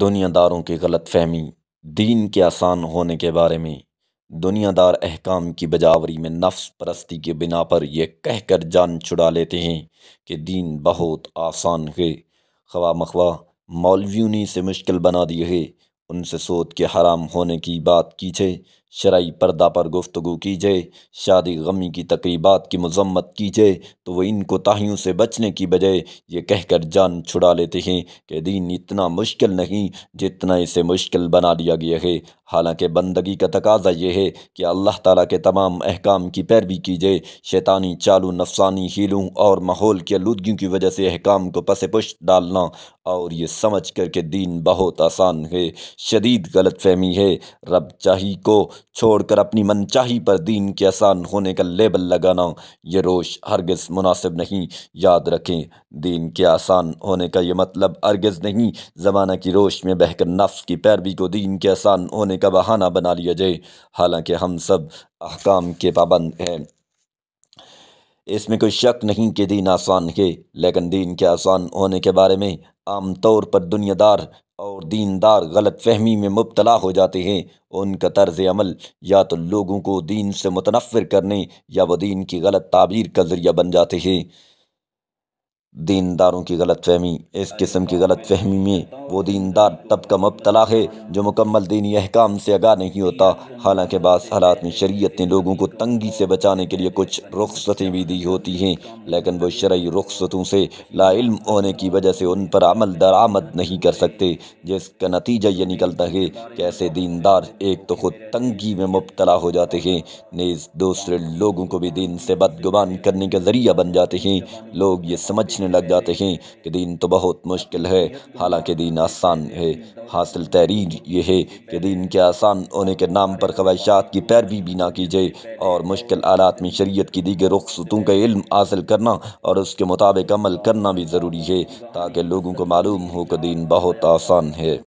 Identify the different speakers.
Speaker 1: دنیا داروں کی غلط فہمی دین کے آسان ہونے کے بارے میں دنیا دار احکام کی بجاوری میں نفس پرستی کے بنا پر یہ کہہ کر جان چھڑا لیتے ہیں کہ دین بہت آسان ہے خواہ مخواہ مولویونی سے مشکل بنا دی ہے ان سے سوچ کے حرام ہونے کی بات کیچھے شرعی پردہ پر گفتگو کی جائے شادی غمی کی تقریبات کی مذمت کی جائے تو وہ ان کو تاہیوں سے بچنے کی بجائے یہ کہہ کر جان چھڑا لیتے ہیں کہ دین اتنا مشکل نہیں جتنا اسے مشکل بنا دیا گیا ہے حالانکہ بندگی کا تقاضا یہ ہے کہ اللہ تعالیٰ کے تمام احکام کی پیروی کی جائے شیطانی چالو نفسانی ہیلوں اور ماحول کی آلودگیوں کی وجہ سے احکام کو پس پشت ڈالنا اور یہ سمجھ کر کہ دین بہت آسان ہے شدید غلط فہمی ہے رب چاہی کو چھوڑ کر اپنی من چاہی پر دین کے آسان ہونے کا لیبل لگانا یہ روش ہرگز مناسب نہیں یاد رکھیں دین کے آسان ہونے کا یہ مطلب ہرگز نہیں زمانہ کی روش میں بہ کر نفس کی پیروی کو دین کے آسان ہونے کا بہانہ بنا لیا جائے حالانکہ ہم سب احکام کے پابند ہیں اس میں کوئی شک نہیں کہ دین آسان ہے لیکن دین کے آسان ہونے کے بارے میں عام طور پر دنیا دار اور دیندار غلط فہمی میں مبتلا ہو جاتے ہیں ان کا طرز عمل یا تو لوگوں کو دین سے متنفر کرنے یا وہ دین کی غلط تعبیر کا ذریعہ بن جاتے ہیں دینداروں کی غلط فہمی اس قسم کی غلط فہمی میں وہ دیندار طبقہ مبتلا ہے جو مکمل دینی احکام سے آگاہ نہیں ہوتا حالانکہ بعض حالات میں شریعت نے لوگوں کو تنگی سے بچانے کے لیے کچھ رخصتیں بھی دی ہوتی ہیں لیکن وہ شرعی رخصتوں سے لا علم ہونے کی وجہ سے ان پر عمل درآمد نہیں کر سکتے جس کا نتیجہ یہ نکلتا ہے کہ ایسے دیندار ایک تو خود تنگی میں مبتلا ہو جاتے ہیں نیز دوسرے لوگوں کو بھی دین سے بدگمان کرنے کا ذریعہ بن جاتے ہیں لوگ یہ سمجھنے سوچنے لگ جاتے ہیں کہ دین تو بہت مشکل ہے حالانکہ دین آسان ہے حاصل تحریر یہ ہے کہ دین کے آسان ہونے کے نام پر خواہشات کی پیروی بھی نہ کیجئے اور مشکل آلات میں شریعت کی دیگر ستوں کا علم حاصل کرنا اور اس کے مطابق عمل کرنا بھی ضروری ہے تاکہ لوگوں کو معلوم ہو کہ دین بہت آسان ہے